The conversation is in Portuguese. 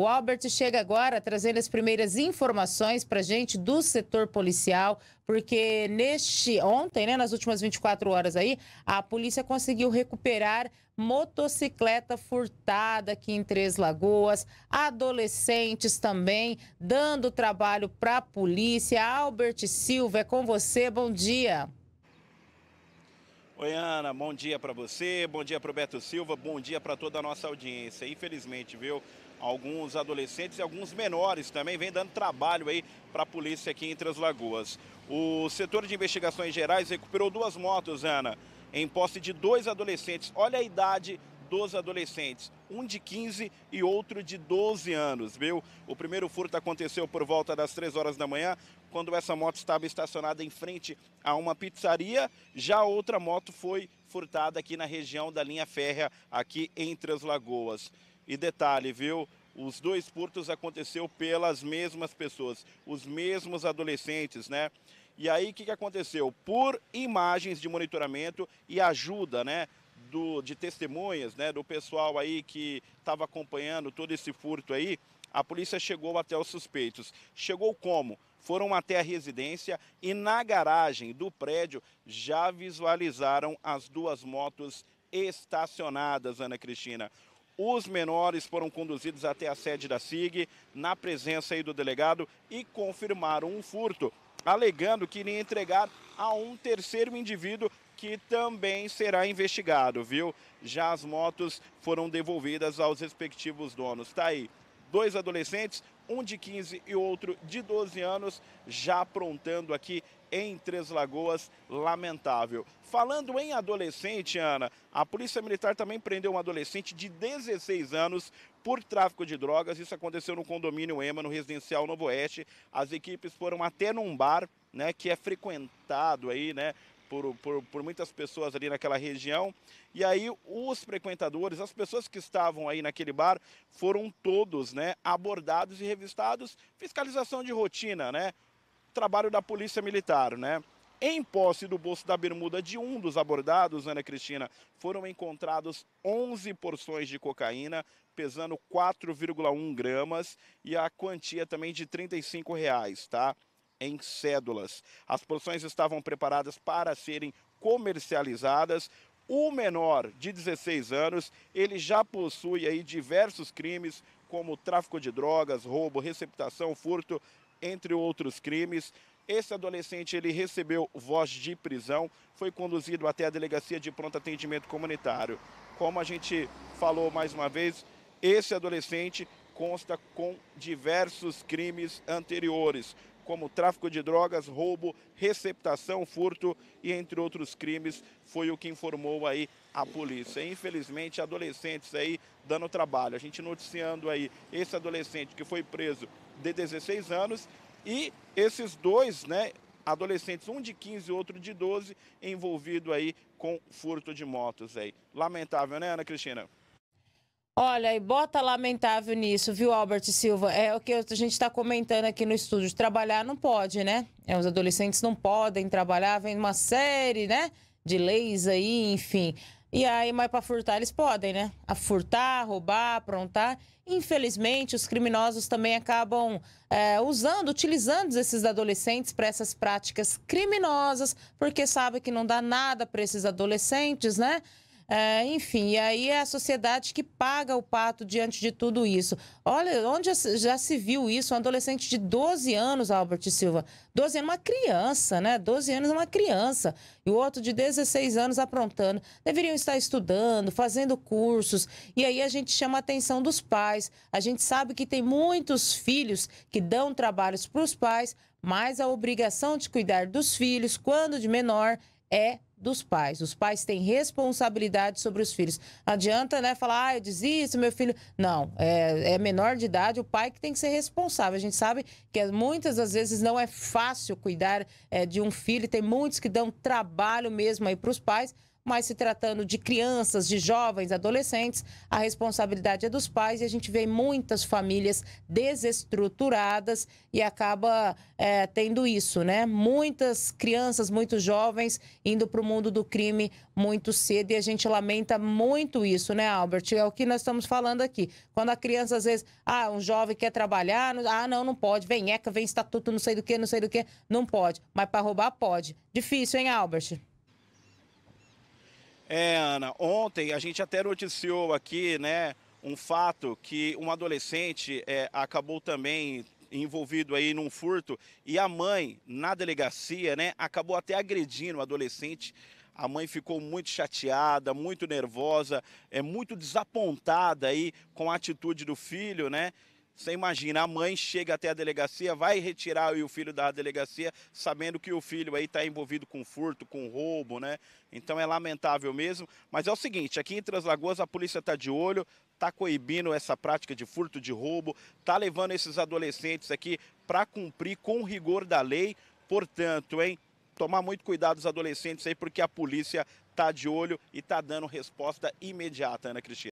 O Albert chega agora trazendo as primeiras informações para gente do setor policial, porque neste ontem, né, nas últimas 24 horas aí, a polícia conseguiu recuperar motocicleta furtada aqui em Três Lagoas, adolescentes também dando trabalho para a polícia. Albert Silva é com você, bom dia. Oi, Ana, bom dia para você, bom dia para o Beto Silva, bom dia para toda a nossa audiência. Infelizmente, viu? alguns adolescentes e alguns menores também, vem dando trabalho aí para a polícia aqui em Três Lagoas. O setor de investigações gerais recuperou duas motos, Ana, em posse de dois adolescentes. Olha a idade dos adolescentes, um de 15 e outro de 12 anos, viu? O primeiro furto aconteceu por volta das 3 horas da manhã, quando essa moto estava estacionada em frente a uma pizzaria, já outra moto foi furtada aqui na região da linha férrea, aqui em Três Lagoas. E detalhe, viu? Os dois furtos aconteceu pelas mesmas pessoas, os mesmos adolescentes, né? E aí o que, que aconteceu? Por imagens de monitoramento e ajuda, né? Do, de testemunhas, né? Do pessoal aí que estava acompanhando todo esse furto aí, a polícia chegou até os suspeitos. Chegou como? Foram até a residência e na garagem do prédio já visualizaram as duas motos estacionadas, Ana Cristina. Os menores foram conduzidos até a sede da SIG, na presença aí do delegado, e confirmaram um furto, alegando que iria entregar a um terceiro indivíduo que também será investigado, viu? Já as motos foram devolvidas aos respectivos donos. Tá aí, dois adolescentes, um de 15 e outro de 12 anos, já aprontando aqui em Três Lagoas, lamentável. Falando em adolescente, Ana, a Polícia Militar também prendeu um adolescente de 16 anos por tráfico de drogas. Isso aconteceu no condomínio Ema, no residencial Novo Oeste. As equipes foram até num bar, né, que é frequentado aí, né, por, por, por, muitas pessoas ali naquela região. E aí os frequentadores, as pessoas que estavam aí naquele bar, foram todos né, abordados e revistados. Fiscalização de rotina, né? Trabalho da polícia militar, né? Em posse do bolso da bermuda de um dos abordados, Ana Cristina, foram encontrados 11 porções de cocaína, pesando 4,1 gramas, e a quantia também de R$ 35, reais, tá? em cédulas. As porções estavam preparadas para serem comercializadas. O menor de 16 anos, ele já possui aí diversos crimes, como tráfico de drogas, roubo, receptação, furto, entre outros crimes. Esse adolescente ele recebeu voz de prisão, foi conduzido até a delegacia de pronto atendimento comunitário. Como a gente falou mais uma vez, esse adolescente consta com diversos crimes anteriores, como tráfico de drogas, roubo, receptação, furto e entre outros crimes, foi o que informou aí a polícia. Infelizmente, adolescentes aí dando trabalho. A gente noticiando aí esse adolescente que foi preso de 16 anos e esses dois, né, adolescentes, um de 15 e outro de 12, envolvido aí com furto de motos aí. Lamentável, né, Ana Cristina? Olha, e bota lamentável nisso, viu, Albert Silva? É o que a gente está comentando aqui no estúdio. Trabalhar não pode, né? É, os adolescentes não podem trabalhar, vem uma série, né? De leis aí, enfim. E aí, mas para furtar eles podem, né? A furtar, roubar, aprontar. Infelizmente, os criminosos também acabam é, usando, utilizando esses adolescentes para essas práticas criminosas, porque sabe que não dá nada para esses adolescentes, né? É, enfim, e aí é a sociedade que paga o pato diante de tudo isso. Olha, onde já se viu isso? Um adolescente de 12 anos, Albert Silva. 12 anos, uma criança, né? 12 anos é uma criança. E o outro de 16 anos aprontando. Deveriam estar estudando, fazendo cursos. E aí a gente chama a atenção dos pais. A gente sabe que tem muitos filhos que dão trabalhos para os pais, mas a obrigação de cuidar dos filhos, quando de menor, é dos pais. Os pais têm responsabilidade sobre os filhos. Não adianta, né, falar, ah, eu desisto, meu filho. Não, é, é menor de idade, o pai que tem que ser responsável. A gente sabe que é, muitas das vezes não é fácil cuidar é, de um filho, tem muitos que dão trabalho mesmo aí para os pais mas se tratando de crianças, de jovens, adolescentes, a responsabilidade é dos pais e a gente vê muitas famílias desestruturadas e acaba é, tendo isso, né? Muitas crianças, muitos jovens indo para o mundo do crime muito cedo e a gente lamenta muito isso, né, Albert? É o que nós estamos falando aqui. Quando a criança, às vezes, ah, um jovem quer trabalhar, ah, não, não pode, vem ECA, vem estatuto, não sei do que, não sei do que, não pode. Mas para roubar, pode. Difícil, hein, Albert? É, Ana, ontem a gente até noticiou aqui, né, um fato que um adolescente é, acabou também envolvido aí num furto e a mãe na delegacia, né, acabou até agredindo o adolescente. A mãe ficou muito chateada, muito nervosa, é muito desapontada aí com a atitude do filho, né? Você imagina, a mãe chega até a delegacia, vai retirar o filho da delegacia, sabendo que o filho aí está envolvido com furto, com roubo, né? Então é lamentável mesmo. Mas é o seguinte, aqui em Translagoas a polícia está de olho, está coibindo essa prática de furto, de roubo, está levando esses adolescentes aqui para cumprir com o rigor da lei. Portanto, hein, tomar muito cuidado os adolescentes aí, porque a polícia está de olho e está dando resposta imediata, Ana Cristina.